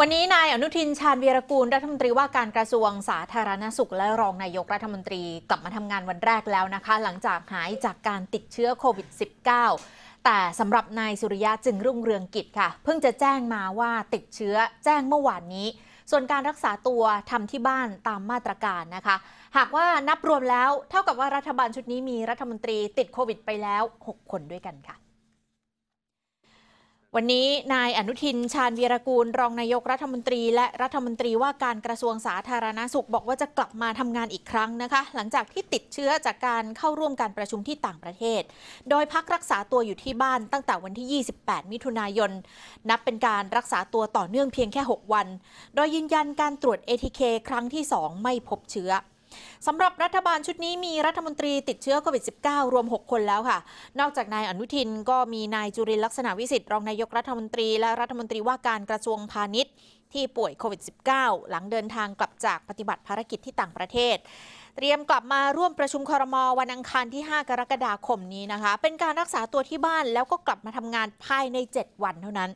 วันนี้นายอนุทินชาญวีรกูล รัฐมนตรีว่าการกระทรวงสาธารณสุขและรองนายกรัฐมนตรี กลับมาทำงานวันแรกแล้วนะคะ หลังจากหายจากการติดเชื้อโควิด -19 แต่สำหรับนายสุริยะจึงรุ่งเรืองกิจค่ะ เพิ่งจะแจ้งมาว่าติดเชื้อแจ้งเมื่อวานนี้ ส่วนการรักษาตัวทำที่บ้านตามมาตรการนะคะ หากว่านับรวมแล้วเท่ากับว่ารัฐบาลชุดนี้มีรัฐมนตรีติดโควิดไปแล้ว 6 คนด้วยกันค่ะวันนี้นายอนุทินชาญวีรกูล รองนายกรัฐมนตรีและรัฐมนตรีว่าการกระทรวงสาธารณาสุขบอกว่าจะกลับมาทำงานอีกครั้งนะคะ หลังจากที่ติดเชื้อจากการเข้าร่วมการประชุมที่ต่างประเทศ โดยพักรักษาตัวอยู่ที่บ้านตั้งแต่วันที่ 28 มิถุนายน นับเป็นการรักษาตัวต่อเนื่องเพียงแค่ 6 วัน โดยยืนยันการตรวจ ATK ครั้งที่ 2 ไม่พบเชื้อสำหรับรัฐบาลชุดนี้มีรัฐมนตรีติดเชื้อโควิด -19 รวม 6 คนแล้วค่ะ นอกจากนายอนุทินก็มีนายจุรินลักษณะวิสิทธิ์รองนายกรัฐมนตรีและรัฐมนตรีว่าการกระทรวงพาณิชย์ ที่ป่วยโควิด -19 หลังเดินทางกลับจากปฏิบัติภารกิจที่ต่างประเทศ เตรียมกลับมาร่วมประชุมคอรมอวันอังคารที่ 5 กรกฎาคมนี้นะคะเป็นการรักษาตัวที่บ้านแล้วก็กลับมาทำงานภายใน 7 วันเท่านั้น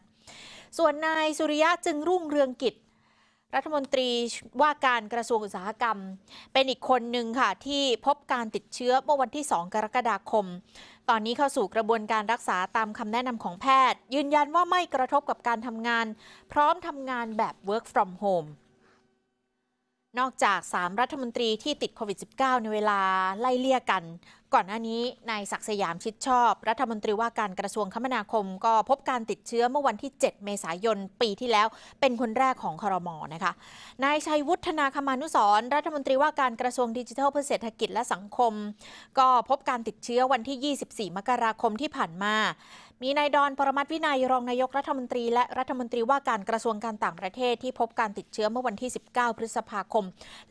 ส่วนนายสุริยะจึงรุ่งเรืองกิจรัฐมนตรีว่าการกระทรวงอุตสาหกรรมเป็นอีกคนหนึ่งค่ะที่พบการติดเชื้อเมื่อวันที่ 2 กรกฎาคม ตอนนี้เข้าสู่กระบวนการรักษาตามคำแนะนำของแพทย์ ยืนยันว่าไม่กระทบกับการทำงาน พร้อมทำงานแบบ work from home นอกจาก 3 รัฐมนตรีที่ติดโควิด -19 ในเวลาไล่เลี่ยกันก่อนหน้านี้นายศักสยามชิดชอบรัฐมนตรีว่าการกระทรวงคมนาคม ก็พบการติดเชื้อเมื่อวันที่ 7 เมษายนปีที่แล้วเป็นคนแรกของคอรมอนะคะ นายชัยวุฒนาคมานุสรรัฐมนตรีว่าการกระทรวงดิจิทัลเพื่อเศรษฐกิจและสังคม ก็พบการติดเชื้อวันที่ 24 มกราคมที่ผ่านมา มีนายดอนปรมัตวินัยรองนายกรัฐมนตรี และรัฐมนตรีว่าการกระทรวงการต่างประเทศที่พบการติดเชื้อเมื่อวันที่ 19 พฤษภาคม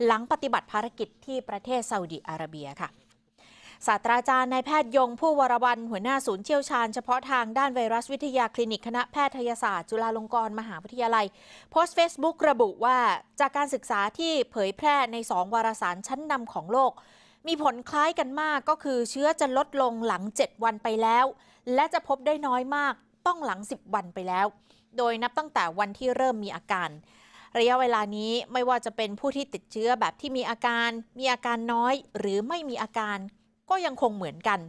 หลังปฏิบัติภารกิจที่ประเทศซาอุดีอาระเบียค่ะศาสตราจารย์นายแพทย์ยง ผู้วรวันหัวหน้าศูนย์เชี่ยวชาญ เฉพาะทางด้านไวรัสวิทยาคลินิก คณะแพทยศาสตร์จุฬาลงกรณ์มหาวิทยาลัยโพสต์เฟซบุ๊กระบุว่าจากการศึกษาที่เผยแพร่ในสองวารสารชั้นนำของโลก มีผลคล้ายกันมากก็คือเชื้อจะลดลงหลัง 7 วันไปแล้ว และจะพบได้น้อยมากต้องหลัง10วันไปแล้วโดยนับตั้งแต่วันที่เริ่มมีอาการ ระยะเวลานี้ไม่ว่าจะเป็นผู้ที่ติดเชื้อแบบที่มีอาการ มีอาการน้อยหรือไม่มีอาการก็ยังคงเหมือนกัน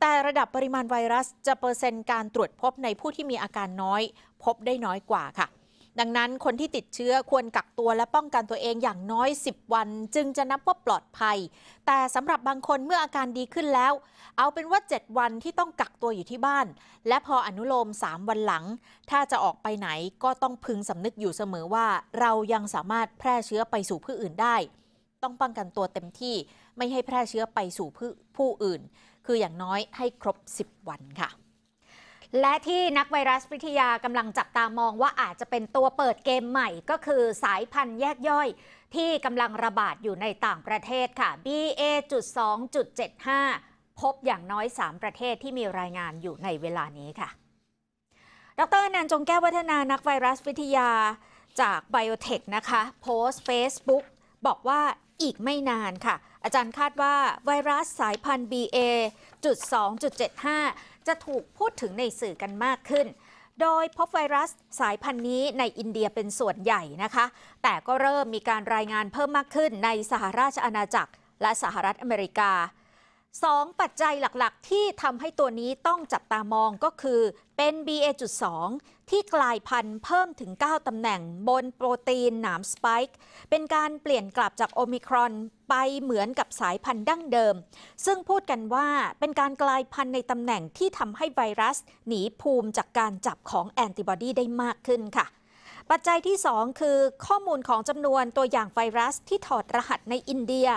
แต่ระดับปริมาณไวรัสจะเปอร์เซ็นต์การตรวจพบในผู้ที่มีอาการน้อย พบได้น้อยกว่าค่ะ ดังนั้นคนที่ติดเชื้อควรกักตัวและป้องกันตัวเองอย่างน้อย 10 วัน จึงจะนับว่าปลอดภัย แต่สำหรับบางคนเมื่ออาการดีขึ้นแล้ว เอาเป็นว่า 7 วันที่ต้องกักตัวอยู่ที่บ้าน และพออนุโลม 3 วันหลัง ถ้าจะออกไปไหนก็ต้องพึงสำนึกอยู่เสมอว่าเรายังสามารถแพร่เชื้อไปสู่ผู้อื่นได้ต้องป้องกันตัวเต็มที่ไม่ให้แพร่เชื้อไปสู่ผู้อื่น คืออย่างน้อยให้ครบ 10 วันค่ะ และที่นักไวรัสวิทยากำลังจับตามองว่าอาจจะเป็นตัวเปิดเกมใหม่ ก็คือสายพันธุ์แยกย่อยที่กำลังระบาดอยู่ในต่างประเทศค่ะ BA.2.75 พบอย่างน้อย 3 ประเทศที่มีรายงานอยู่ในเวลานี้ค่ะ ดรนันจงแก้ววัฒนานักไวรัสวิทยาจากไบโอเทคนะคะโพสต์ Facebook บอกว่าอีกไม่นานค่ะ อาจารย์คาดว่าไวรัสสายพันธุ์ BA.2.75 จะถูกพูดถึงในสื่อกันมากขึ้น โดยพบไวรัสสายพันธุ์นี้ในอินเดียเป็นส่วนใหญ่นะคะ แต่ก็เริ่มมีการรายงานเพิ่มมากขึ้นในสหราชอาณาจักร และสหรัฐอเมริกาสองปัจจัยหลัก ๆ ที่ทำให้ตัวนี้ต้องจับตามองก็คือเป็น BA.2 ที่กลายพันธุ์เพิ่มถึง 9 ตำแหน่งบนโปรตีนหนามสไปค์เป็นการเปลี่ยนกลับจากโอมิครอนไปเหมือนกับสายพันธุ์ดั้งเดิม ซึ่งพูดกันว่าเป็นการกลายพันธุ์ในตำแหน่งที่ทำให้ไวรัสหนีภูมิจากการจับของแอนติบอดีได้มากขึ้นค่ะ ปัจจัยที่ 2 คือข้อมูลของจำนวนตัวอย่างไวรัสที่ถอดรหัสในอินเดีย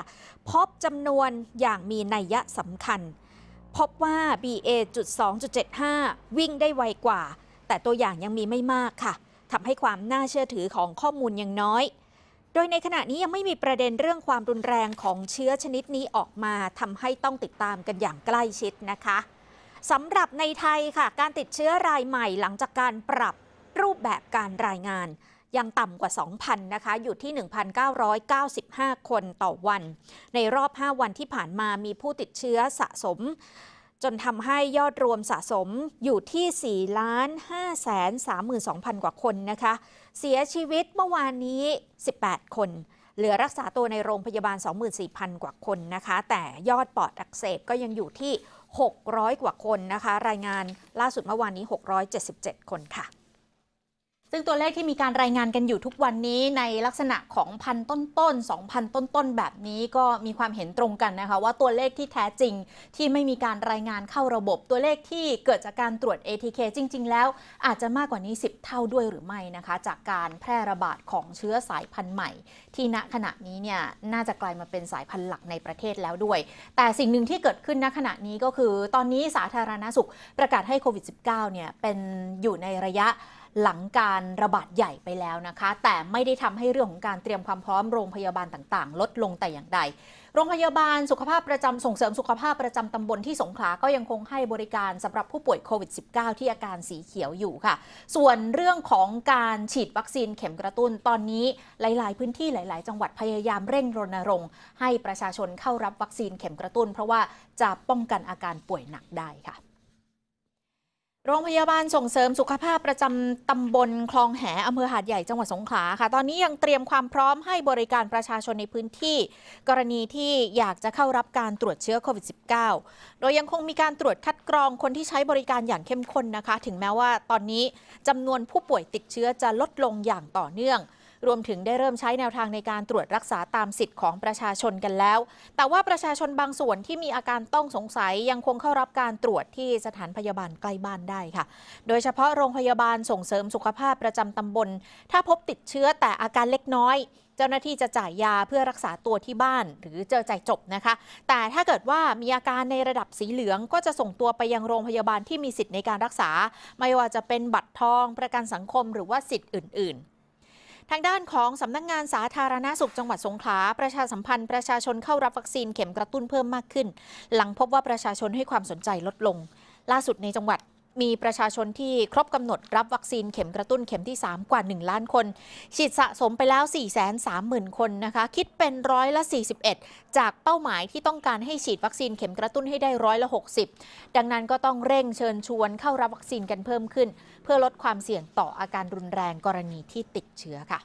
พบจำนวนอย่างมีนัยสำคัญพบว่า BA.2.75 วิ่งได้ไวกว่าแต่ตัวอย่างยังมีไม่มากค่ะทำให้ความน่าเชื่อถือของข้อมูลยังน้อย โดยในขณะนี้ยังไม่มีประเด็นเรื่องความรุนแรงของเชื้อชนิดนี้ออกมาทำให้ต้องติดตามกันอย่างใกล้ชิดนะคะสำหรับในไทยค่ะ การติดเชื้อรายใหม่หลังจากการปรับรูปแบบการรายงานยังต่ำกว่า 2,000 นะคะ อยู่ที่ 1,995 คนต่อวัน ในรอบ 5 วันที่ผ่านมามีผู้ติดเชื้อสะสมจนทำให้ยอดรวมสะสมอยู่ที่ 4 ล้าน 5 แสน32,000 กว่าคนนะคะ เสียชีวิตเมื่อวานนี้ 18 คน เหลือรักษาตัวในโรงพยาบาล 24,000 กว่าคนนะคะ แต่ยอดปอดอักเสบก็ยังอยู่ที่ 600 กว่าคนนะคะ รายงานล่าสุดเมื่อวานนี้ 677 คนค่ะซึ่งตัวเลขที่มีการรายงานกันอยู่ทุกวันนี้ในลักษณะของพันต้นต้นงพันต้นต้นแบบนี้ก็มีความเห็นตรงกันนะคะ ว่าตัวเลขที่แท้จริง ที่ไม่มีการรายงานเข้าระบบตัวเลขที่เกิดจากการตรวจ ATK จริง ๆ แล้วอาจจะมากกว่านี้ 10 เท่าด้วยหรือไม่นะคะ จากการแพร่ระบาดของเชื้อสายพันธุ์ใหม่ที่ณขณะนี้เนี่ยน่าจะกลายมาเป็นสายพันธุ์หลักในประเทศแล้วด้วย แต่สิ่งหนึ่งที่เกิดขึ้นณขณะนี้ก็คือตอนนี้สาธารณสุขประกาศให้โควิด -19 เนี่ยเป็นอยู่ในระยะหลังการระบาดใหญ่ไปแล้วนะคะ แต่ไม่ได้ทำให้เรื่องของการเตรียมความพร้อมโรงพยาบาลต่างๆ ลดลงแต่อย่างใด โรงพยาบาลสุขภาพประจำส่งเสริมสุขภาพประจำตำบลที่สงขลาก็ยังคงให้บริการสำหรับผู้ป่วยโควิด -19 ที่อาการสีเขียวอยู่ค่ะ ส่วนเรื่องของการฉีดวัคซีนเข็มกระตุ้น ตอนนี้หลาย ๆ พื้นที่หลายๆ จังหวัดพยายามเร่งรณรงค์ ให้ประชาชนเข้ารับวัคซีนเข็มกระตุ้น เพราะว่าจะป้องกันอาการป่วยหนักได้ค่ะโรงพยาบาลส่งเสริมสุขภาพประจำตำบลคลองแหอำเภอหาดใหญ่จังหวัดสงขลาค่ะ ตอนนี้ยังเตรียมความพร้อมให้บริการประชาชนในพื้นที่ กรณีที่อยากจะเข้ารับการตรวจเชื้อโควิด -19 โดยยังคงมีการตรวจคัดกรองคนที่ใช้บริการอย่างเข้มข้นนะคะ ถึงแม้ว่าตอนนี้จำนวนผู้ป่วยติดเชื้อจะลดลงอย่างต่อเนื่องรวมถึงได้เริ่มใช้แนวทางในการตรวจรักษาตามสิทธิ์ของประชาชนกันแล้ว แต่ว่าประชาชนบางส่วนที่มีอาการต้องสงสัยยังคงเข้ารับการตรวจที่สถานพยาบาลใกล้บ้านได้ค่ะ โดยเฉพาะโรงพยาบาลส่งเสริมสุขภาพประจำตำบล ถ้าพบติดเชื้อแต่อาการเล็กน้อย เจ้าหน้าที่จะจ่ายยาเพื่อรักษาตัวที่บ้านหรือเจอใจจบนะคะ แต่ถ้าเกิดว่ามีอาการในระดับสีเหลืองก็จะส่งตัวไปยังโรงพยาบาลที่มีสิทธิ์ในการรักษา ไม่ว่าจะเป็นบัตรทองประกันสังคมหรือว่าสิทธิ์อื่น ๆทางด้านของสำนักงงานสาธารณาสุข จังหวัดสงขลา ประชาสัมพันธ์ประชาชนเข้ารับ วัคซีนเข็มกระตุ้นเพิ่มมากขึ้น หลังพบว่าประชาชนให้ความสนใจลดลง ล่าสุดในจังหวัดมีประชาชนที่ครบกำหนดรับวัคซีนเข็มกระตุ้นเข็มที่3 กว่า 1 ล้านคน ฉีดสะสมไปแล้ว430,000คนนะคะคิดเป็นร้อยละ 41 จากเป้าหมายที่ต้องการให้ฉีดวัคซีนเข็มกระตุ้นให้ได้ร้อยละ60 ดังนั้นก็ต้องเร่งเชิญชวนเข้ารับวัคซีนกันเพิ่มขึ้น เพื่อลดความเสี่ยงต่ออาการรุนแรงกรณีที่ติดเชื้อค่ะ